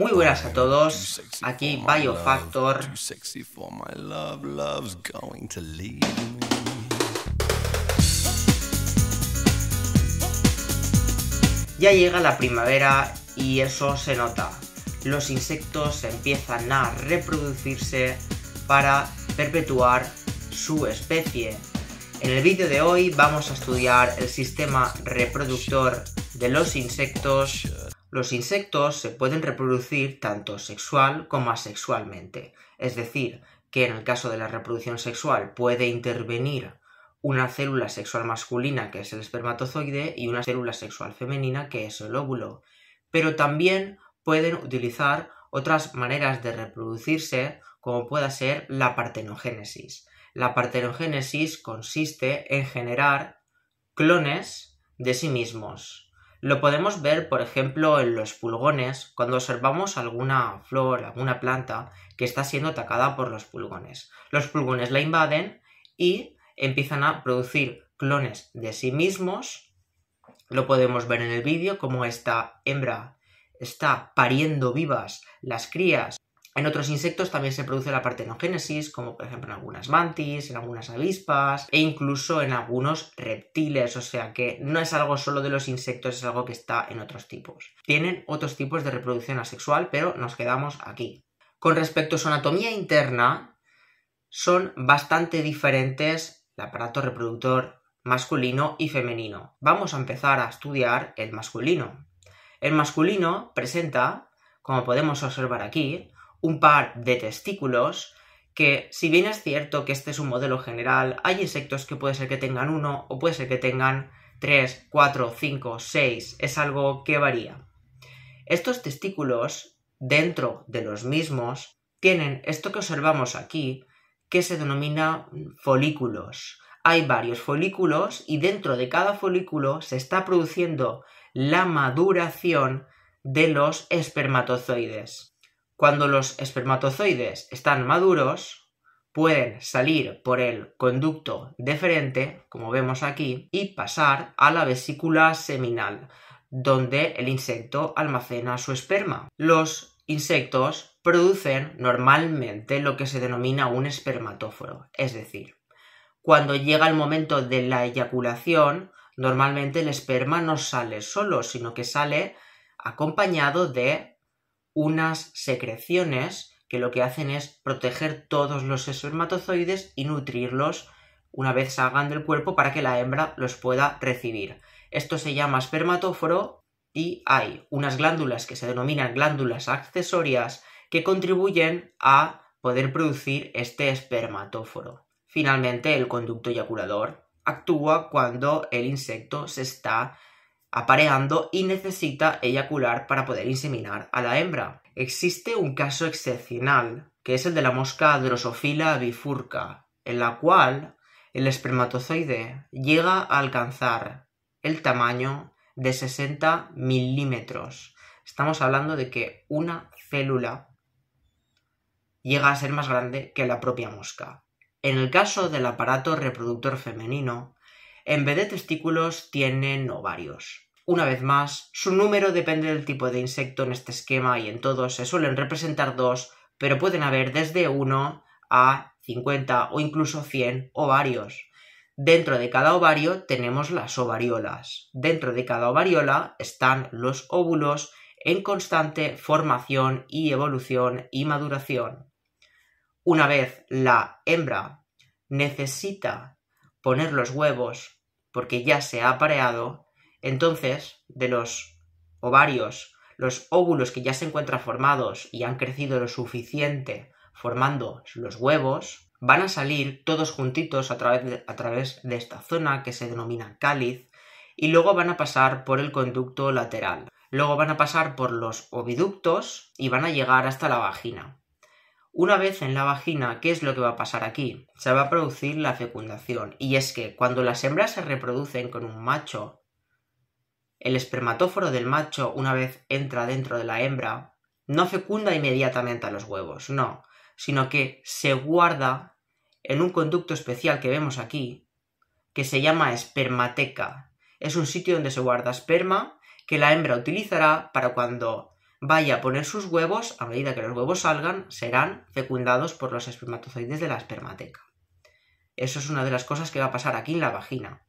Muy buenas a todos, aquí Biofactor. Ya llega la primavera y eso se nota. Los insectos empiezan a reproducirse para perpetuar su especie. En el vídeo de hoy vamos a estudiar el sistema reproductor de los insectos los insectos se pueden reproducir tanto sexual como asexualmente, es decir, que en el caso de la reproducción sexual puede intervenir una célula sexual masculina que es el espermatozoide y una célula sexual femenina que es el óvulo, pero también pueden utilizar otras maneras de reproducirse como pueda ser la partenogénesis. La partenogénesis consiste en generar clones de sí mismos, lo podemos ver, por ejemplo, en los pulgones, cuando observamos alguna flor, alguna planta que está siendo atacada por los pulgones. Los pulgones la invaden y empiezan a producir clones de sí mismos. Lo podemos ver en el vídeo, como esta hembra está pariendo vivas las crías en otros insectos también se produce la partenogénesis, como por ejemplo en algunas mantis, en algunas avispas e incluso en algunos reptiles, o sea que no es algo solo de los insectos, es algo que está en otros tipos. Tienen otros tipos de reproducción asexual, pero nos quedamos aquí. Con respecto a su anatomía interna, son bastante diferentes el aparato reproductor masculino y femenino. Vamos a empezar a estudiar el masculino. El masculino presenta, como podemos observar aquí, un par de testículos, que si bien es cierto que este es un modelo general, hay insectos que puede ser que tengan uno o puede ser que tengan tres, cuatro, cinco, seis... es algo que varía. Estos testículos, dentro de los mismos, tienen esto que observamos aquí, que se denomina folículos. Hay varios folículos y dentro de cada folículo se está produciendo la maduración de los espermatozoides. Cuando los espermatozoides están maduros, pueden salir por el conducto deferente, como vemos aquí, y pasar a la vesícula seminal, donde el insecto almacena su esperma. Los insectos producen normalmente lo que se denomina un espermatóforo, es decir, cuando llega el momento de la eyaculación, normalmente el esperma no sale solo, sino que sale acompañado de unas secreciones que lo que hacen es proteger todos los espermatozoides y nutrirlos una vez salgan del cuerpo para que la hembra los pueda recibir. Esto se llama espermatóforo y hay unas glándulas que se denominan glándulas accesorias que contribuyen a poder producir este espermatóforo. Finalmente, el conducto eyaculador actúa cuando el insecto se está apareando y necesita eyacular para poder inseminar a la hembra. Existe un caso excepcional, que es el de la mosca Drosophila bifurca, en la cual el espermatozoide llega a alcanzar el tamaño de 60 milímetros. Estamos hablando de que una célula llega a ser más grande que la propia mosca. En el caso del aparato reproductor femenino, en vez de testículos tienen ovarios. Una vez más, su número depende del tipo de insecto en este esquema y en todos se suelen representar dos, pero pueden haber desde 1 a 50 o incluso 100 ovarios. Dentro de cada ovario tenemos las ovariolas. Dentro de cada ovariola están los óvulos en constante formación y evolución y maduración. Una vez la hembra necesita poner los huevos, porque ya se ha apareado, entonces de los ovarios, los óvulos que ya se encuentran formados y han crecido lo suficiente formando los huevos, van a salir todos juntitos a través de, a través de esta zona que se denomina cáliz y luego van a pasar por el conducto lateral. Luego van a pasar por los oviductos y van a llegar hasta la vagina. Una vez en la vagina, ¿qué es lo que va a pasar aquí? Se va a producir la fecundación. Y es que cuando las hembras se reproducen con un macho, el espermatóforo del macho, una vez entra dentro de la hembra, no fecunda inmediatamente a los huevos, no, sino que se guarda en un conducto especial que vemos aquí, que se llama espermateca. Es un sitio donde se guarda esperma que la hembra utilizará para cuando vaya a poner sus huevos, a medida que los huevos salgan, serán fecundados por los espermatozoides de la espermateca. Eso es una de las cosas que va a pasar aquí en la vagina.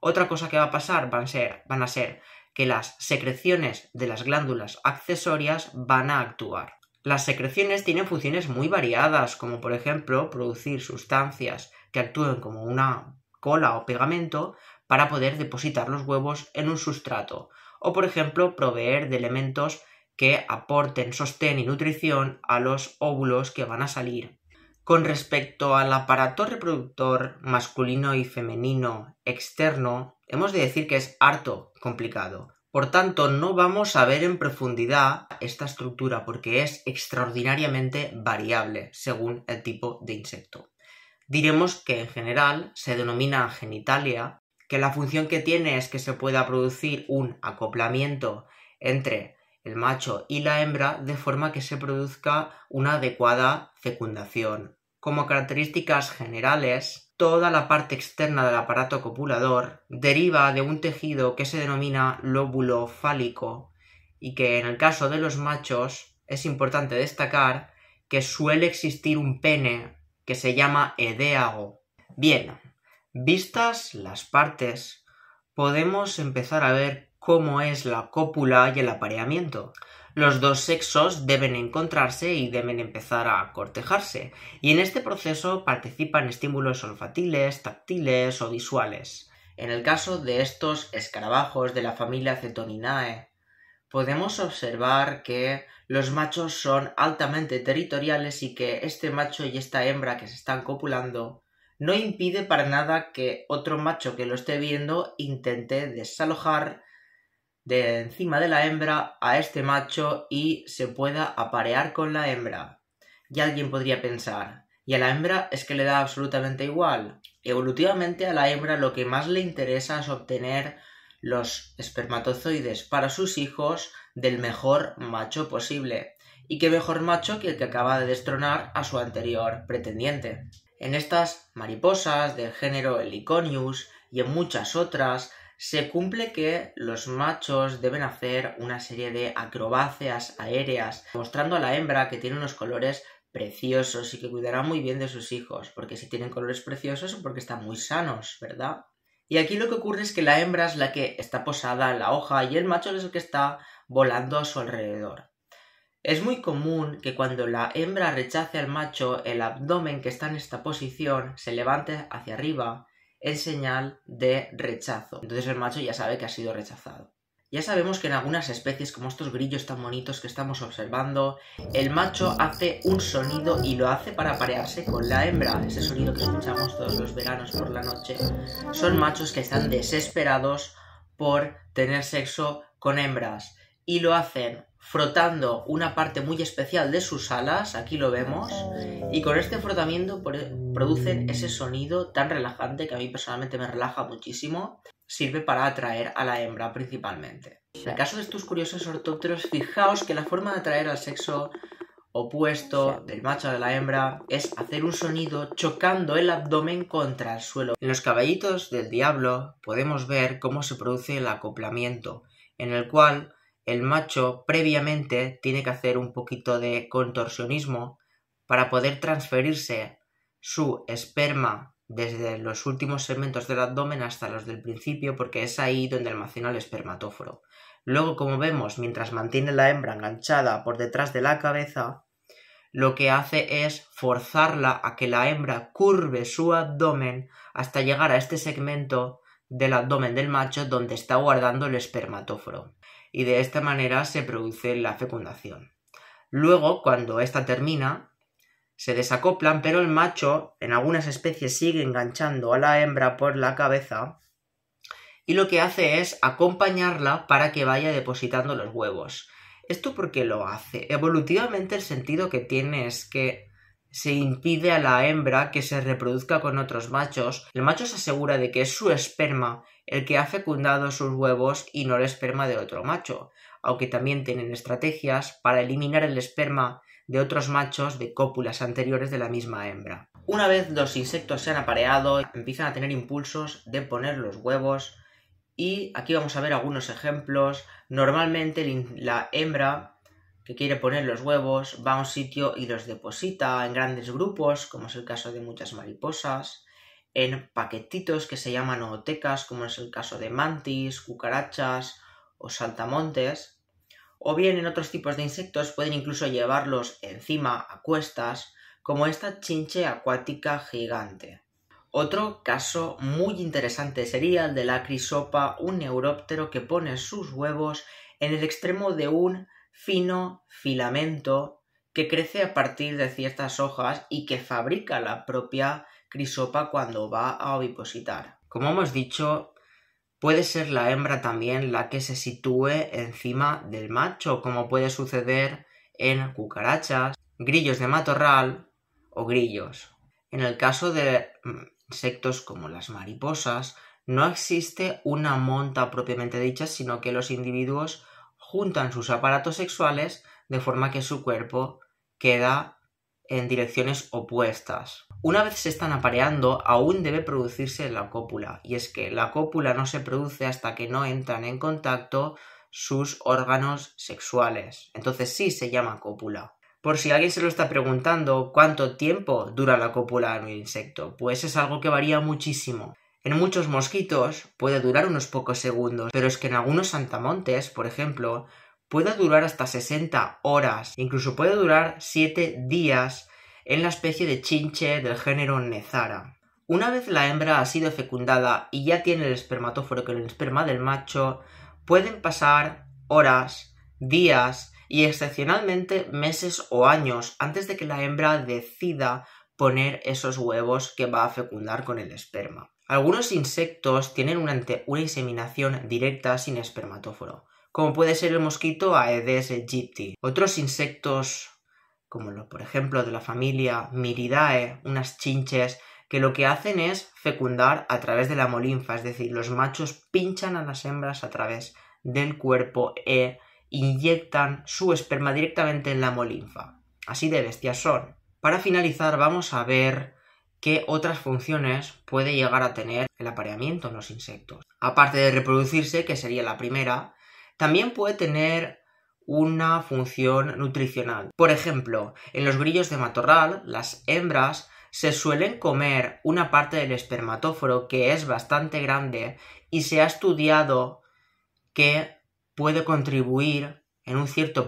Otra cosa que va a pasar van, ser, van a ser que las secreciones de las glándulas accesorias van a actuar. Las secreciones tienen funciones muy variadas, como por ejemplo producir sustancias que actúen como una cola o pegamento para poder depositar los huevos en un sustrato, o por ejemplo proveer de elementos que aporten sostén y nutrición a los óvulos que van a salir. Con respecto al aparato reproductor masculino y femenino externo, hemos de decir que es harto complicado. Por tanto, no vamos a ver en profundidad esta estructura porque es extraordinariamente variable según el tipo de insecto. Diremos que en general se denomina genitalia, que la función que tiene es que se pueda producir un acoplamiento entre el macho y la hembra de forma que se produzca una adecuada fecundación. Como características generales, toda la parte externa del aparato copulador deriva de un tejido que se denomina lóbulo fálico y que en el caso de los machos es importante destacar que suele existir un pene que se llama edéago. Bien, vistas las partes, podemos empezar a ver cómo es la cópula y el apareamiento. Los dos sexos deben encontrarse y deben empezar a cortejarse, y en este proceso participan estímulos olfatiles, táctiles o visuales. En el caso de estos escarabajos de la familia Cetoninae, podemos observar que los machos son altamente territoriales y que este macho y esta hembra que se están copulando no impide para nada que otro macho que lo esté viendo intente desalojar de encima de la hembra a este macho y se pueda aparear con la hembra. Y alguien podría pensar, y a la hembra es que le da absolutamente igual. Evolutivamente a la hembra lo que más le interesa es obtener los espermatozoides para sus hijos del mejor macho posible. Y qué mejor macho que el que acaba de destronar a su anterior pretendiente. En estas mariposas del género Heliconius y en muchas otras se cumple que los machos deben hacer una serie de acrobacias aéreas, mostrando a la hembra que tiene unos colores preciosos y que cuidará muy bien de sus hijos, porque si tienen colores preciosos es porque están muy sanos, ¿verdad? Y aquí lo que ocurre es que la hembra es la que está posada en la hoja y el macho es el que está volando a su alrededor. Es muy común que cuando la hembra rechace al macho, el abdomen que está en esta posición se levante hacia arriba el señal de rechazo. Entonces el macho ya sabe que ha sido rechazado. Ya sabemos que en algunas especies, como estos grillos tan bonitos que estamos observando, el macho hace un sonido y lo hace para parearse con la hembra. Ese sonido que escuchamos todos los veranos por la noche. Son machos que están desesperados por tener sexo con hembras y lo hacen frotando una parte muy especial de sus alas, aquí lo vemos, y con este frotamiento e, producen ese sonido tan relajante que a mí personalmente me relaja muchísimo, sirve para atraer a la hembra principalmente. En el caso de estos curiosos ortópteros, fijaos que la forma de atraer al sexo opuesto del macho a de la hembra es hacer un sonido chocando el abdomen contra el suelo. En los caballitos del diablo podemos ver cómo se produce el acoplamiento, en el cual el macho previamente tiene que hacer un poquito de contorsionismo para poder transferirse su esperma desde los últimos segmentos del abdomen hasta los del principio porque es ahí donde almacena el espermatóforo. Luego, como vemos, mientras mantiene la hembra enganchada por detrás de la cabeza, lo que hace es forzarla a que la hembra curve su abdomen hasta llegar a este segmento del abdomen del macho donde está guardando el espermatóforo y de esta manera se produce la fecundación. Luego, cuando ésta termina, se desacoplan, pero el macho en algunas especies sigue enganchando a la hembra por la cabeza y lo que hace es acompañarla para que vaya depositando los huevos. ¿Esto por qué lo hace? Evolutivamente el sentido que tiene es que se impide a la hembra que se reproduzca con otros machos. El macho se asegura de que es su esperma el que ha fecundado sus huevos y no el esperma de otro macho, aunque también tienen estrategias para eliminar el esperma de otros machos de cópulas anteriores de la misma hembra. Una vez los insectos se han apareado, empiezan a tener impulsos de poner los huevos y aquí vamos a ver algunos ejemplos. Normalmente la hembra que quiere poner los huevos va a un sitio y los deposita en grandes grupos, como es el caso de muchas mariposas en paquetitos que se llaman ootecas, como es el caso de mantis, cucarachas o saltamontes, o bien en otros tipos de insectos pueden incluso llevarlos encima a cuestas, como esta chinche acuática gigante. Otro caso muy interesante sería el de la crisopa, un neuróptero que pone sus huevos en el extremo de un fino filamento que crece a partir de ciertas hojas y que fabrica la propia Crisopa cuando va a ovipositar. Como hemos dicho, puede ser la hembra también la que se sitúe encima del macho, como puede suceder en cucarachas, grillos de matorral o grillos. En el caso de mm, insectos como las mariposas, no existe una monta propiamente dicha, sino que los individuos juntan sus aparatos sexuales de forma que su cuerpo queda en direcciones opuestas. Una vez se están apareando, aún debe producirse la cópula, y es que la cópula no se produce hasta que no entran en contacto sus órganos sexuales. Entonces sí se llama cópula. Por si alguien se lo está preguntando, ¿cuánto tiempo dura la cópula en un insecto? Pues es algo que varía muchísimo. En muchos mosquitos puede durar unos pocos segundos, pero es que en algunos santamontes, por ejemplo, Puede durar hasta 60 horas, incluso puede durar 7 días en la especie de chinche del género Nezara. Una vez la hembra ha sido fecundada y ya tiene el espermatóforo con el esperma del macho, pueden pasar horas, días y excepcionalmente meses o años antes de que la hembra decida poner esos huevos que va a fecundar con el esperma. Algunos insectos tienen una, inseminación directa sin espermatóforo, como puede ser el mosquito Aedes aegypti. Otros insectos, como por ejemplo de la familia Miridae, unas chinches, que lo que hacen es fecundar a través de la molinfa, es decir, los machos pinchan a las hembras a través del cuerpo e inyectan su esperma directamente en la molinfa. Así de bestias son. Para finalizar, vamos a ver qué otras funciones puede llegar a tener el apareamiento en los insectos. Aparte de reproducirse, que sería la primera, también puede tener una función nutricional. Por ejemplo, en los grillos de matorral, las hembras se suelen comer una parte del espermatóforo que es bastante grande y se ha estudiado que puede contribuir en un cierto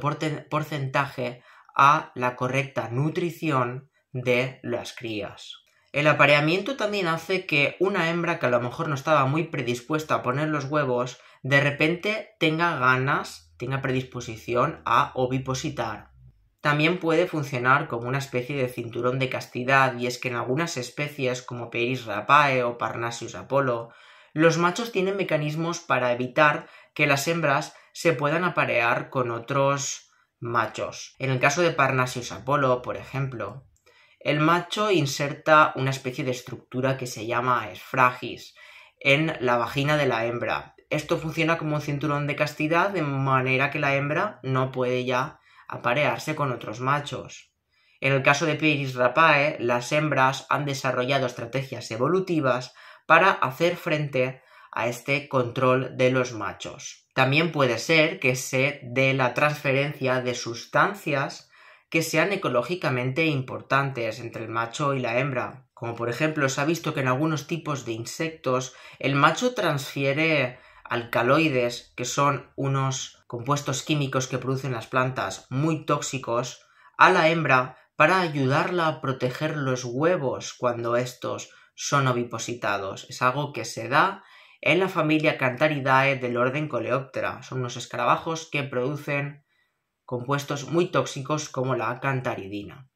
porcentaje a la correcta nutrición de las crías. El apareamiento también hace que una hembra que a lo mejor no estaba muy predispuesta a poner los huevos, de repente tenga ganas, tenga predisposición a ovipositar. También puede funcionar como una especie de cinturón de castidad, y es que en algunas especies, como Peris rapae o Parnasius apolo, los machos tienen mecanismos para evitar que las hembras se puedan aparear con otros machos. En el caso de Parnasius apolo, por ejemplo, el macho inserta una especie de estructura que se llama esfragis en la vagina de la hembra. Esto funciona como un cinturón de castidad de manera que la hembra no puede ya aparearse con otros machos. En el caso de Piris rapae, las hembras han desarrollado estrategias evolutivas para hacer frente a este control de los machos. También puede ser que se dé la transferencia de sustancias que sean ecológicamente importantes entre el macho y la hembra. Como por ejemplo se ha visto que en algunos tipos de insectos el macho transfiere alcaloides, que son unos compuestos químicos que producen las plantas muy tóxicos, a la hembra para ayudarla a proteger los huevos cuando estos son ovipositados. Es algo que se da en la familia Cantaridae del orden Coleoptera. Son unos escarabajos que producen compuestos muy tóxicos como la cantaridina.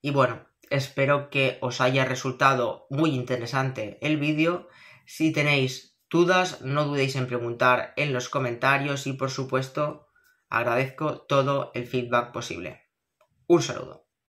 Y bueno, espero que os haya resultado muy interesante el vídeo. Si tenéis dudas, no dudéis en preguntar en los comentarios y por supuesto agradezco todo el feedback posible. Un saludo.